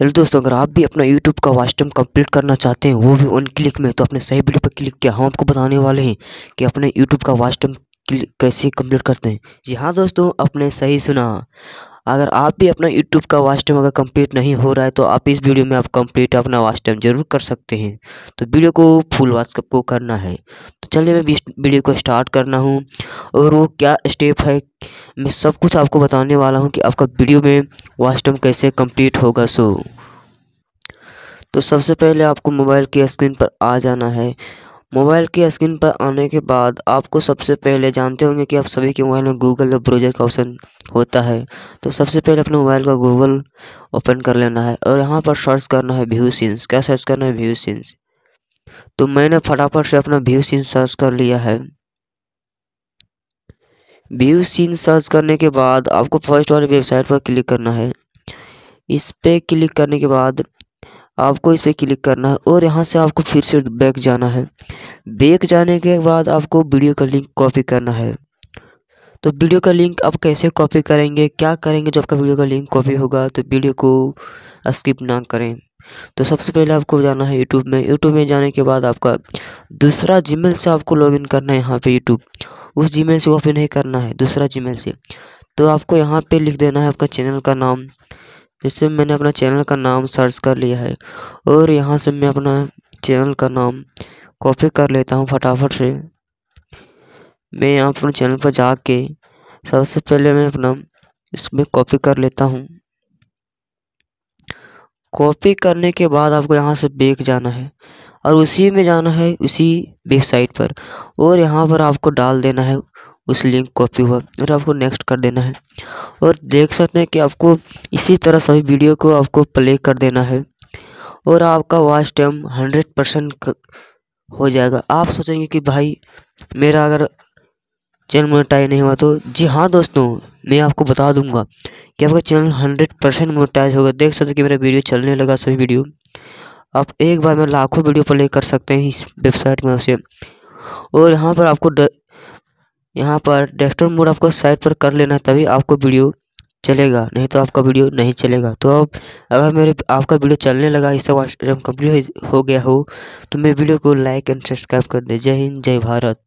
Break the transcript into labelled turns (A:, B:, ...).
A: hello दोस्तों अगर आप भी अपना यूट्यूब का वास्टम कंप्लीट करना चाहते हैं वो भी उन क्लिक में तो अपने सही वीडियो पर क्लिक किया हम आपको बताने वाले हैं कि अपने यूट्यूब का वास्टम कैसे कंप्लीट करते हैं जी हाँ दोस्तों आपने सही सुना अगर आप भी अपना यूट्यूब का वास्टम अगर कंप्लीट नहीं हो रहा है तो आप इस वीडियो में आप कम्प्लीट अपना वास्टम जरूर कर सकते हैं तो वीडियो को फुल वाट्सअप को करना है तो चलिए मैं वीडियो को स्टार्ट करना हूँ और वो क्या स्टेप है मैं सब कुछ आपको बताने वाला हूँ कि आपका वीडियो में वास्टम कैसे कंप्लीट होगा सो तो सबसे पहले आपको मोबाइल की स्क्रीन पर आ जाना है मोबाइल की स्क्रीन पर आने के बाद आपको सबसे पहले जानते होंगे कि आप सभी के मोबाइल में गूगल और ब्राउज़र का ऑप्शन होता है तो सबसे पहले अपने मोबाइल का गूगल ओपन कर लेना है और यहाँ पर सर्च करना है व्यू सीन्स क्या सर्च करना है व्यू सीन्स तो मैंने फटाफट से अपना व्यू सीन सर्च कर लिया है व्यू सीन सर्च करने के बाद आपको फर्स्ट वाली वेबसाइट पर क्लिक करना है इस पर क्लिक करने के बाद आपको इस पर क्लिक करना है और यहाँ से आपको फिर से बैक जाना है बैक जाने के बाद आपको वीडियो का लिंक कॉपी करना है तो वीडियो का लिंक आप कैसे कॉपी करेंगे क्या करेंगे जब आपका वीडियो का लिंक कॉपी होगा तो वीडियो को स्किप ना करें तो सबसे पहले आपको जाना है यूट्यूब में यूट्यूब में जाने के बाद आपका दूसरा जीमेल से आपको लॉगिन करना है यहाँ पे यूट्यूब उस जीमेल से ओपन नहीं करना है दूसरा जीमेल से तो आपको यहाँ पे लिख देना है आपका चैनल का नाम जैसे मैंने अपना चैनल का नाम सर्च कर लिया है और यहाँ से मैं अपना चैनल का नाम कॉपी कर लेता हूँ फटाफट से मैं यहाँ अपने चैनल पर जाके सबसे पहले मैं अपना इसमें कॉपी कर लेता हूँ कॉपी करने के बाद आपको यहाँ से बैक जाना है और उसी में जाना है उसी वेबसाइट पर और यहाँ पर आपको डाल देना है उस लिंक कॉपी हुआ और आपको नेक्स्ट कर देना है और देख सकते हैं कि आपको इसी तरह सभी वीडियो को आपको प्ले कर देना है और आपका वॉच टाइम हंड्रेड परसेंट हो जाएगा आप सोचेंगे कि भाई मेरा अगर चैनल मोनेटाइज नहीं हुआ तो जी हाँ दोस्तों मैं आपको बता दूंगा कि आपका चैनल हंड्रेड परसेंट मोटाइज होगा देख सकते हो कि मेरा वीडियो चलने लगा सभी वीडियो आप एक बार में लाखों वीडियो प्ले कर सकते हैं इस वेबसाइट में उसे और यहाँ पर आपको यहाँ पर डेस्कटॉप मोड आपको साइट पर कर लेना तभी आपको वीडियो चलेगा नहीं तो आपका वीडियो नहीं चलेगा तो अब अगर मेरे आपका वीडियो चलने लगा इसका वॉच कंप्लीट हो गया हो तो मेरे वीडियो को लाइक एंड सब्सक्राइब कर दें जय हिंद जय भारत